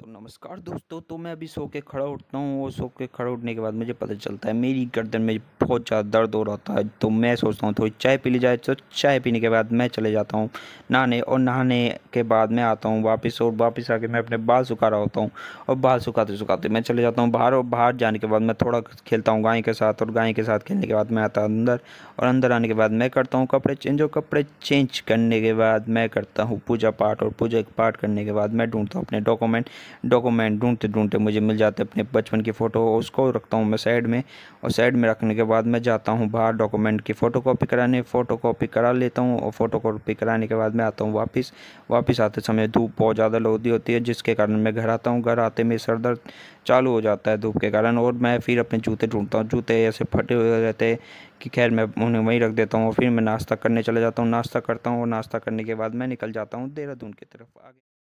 तो नमस्कार दोस्तों तो मैं अभी सो के खड़ा उठता हूँ और सो के खड़ा उठने के बाद मुझे पता चलता है मेरी गर्दन में बहुत ज़्यादा दर्द हो रहा था तो मैं सोचता हूँ थोड़ी चाय पी ली जाए तो चाय पीने के बाद मैं चले जाता हूँ नहाने और नहाने के बाद मैं आता हूँ वापस और वापस आके मैं अपने बाल सुखा रहा होता हूँ और बाल सुखाते सुखाते मैं चले जाता हूँ बाहर और बाहर जाने के बाद मैं थोड़ा खेलता हूँ गाय के साथ और गाय के साथ खेलने के बाद मैं आता हूँ अंदर और अंदर आने के बाद मैं करता हूँ कपड़े चेंज और कपड़े चेंज करने के बाद मैं करता हूँ पूजा पाठ और पूजा पाठ करने के बाद मैं ढूंढता हूँ अपने डॉक्यूमेंट डॉक्यूमेंट ढूंढते ढूंढते मुझे मिल जाते अपने बचपन की फ़ोटो उसको रखता हूँ मैं साइड में और साइड में रखने के बाद मैं जाता हूँ बाहर डॉक्यूमेंट की फ़ोटो कापी कराने फ़ोटो कापी करा लेता हूँ और फ़ोटो कापी कराने के बाद मैं आता हूँ वापस वापस आते समय धूप बहुत ज़्यादा लोदी होती है जिसके कारण मैं घर आता हूँ घर आते में सर दर्द चालू हो जाता है धूप के कारण और मैं फिर अपने जूते ढूंढता हूँ जूते ऐसे फटे हुए रहते हैं कि खैर मैं उन्हें वहीं रख देता हूँ फिर मैं नाश्ता करने चला जाता हूँ नाश्ता करता हूँ और नाश्ता करने के बाद मैं निकल जाता हूँ देहरादून की तरफ आगे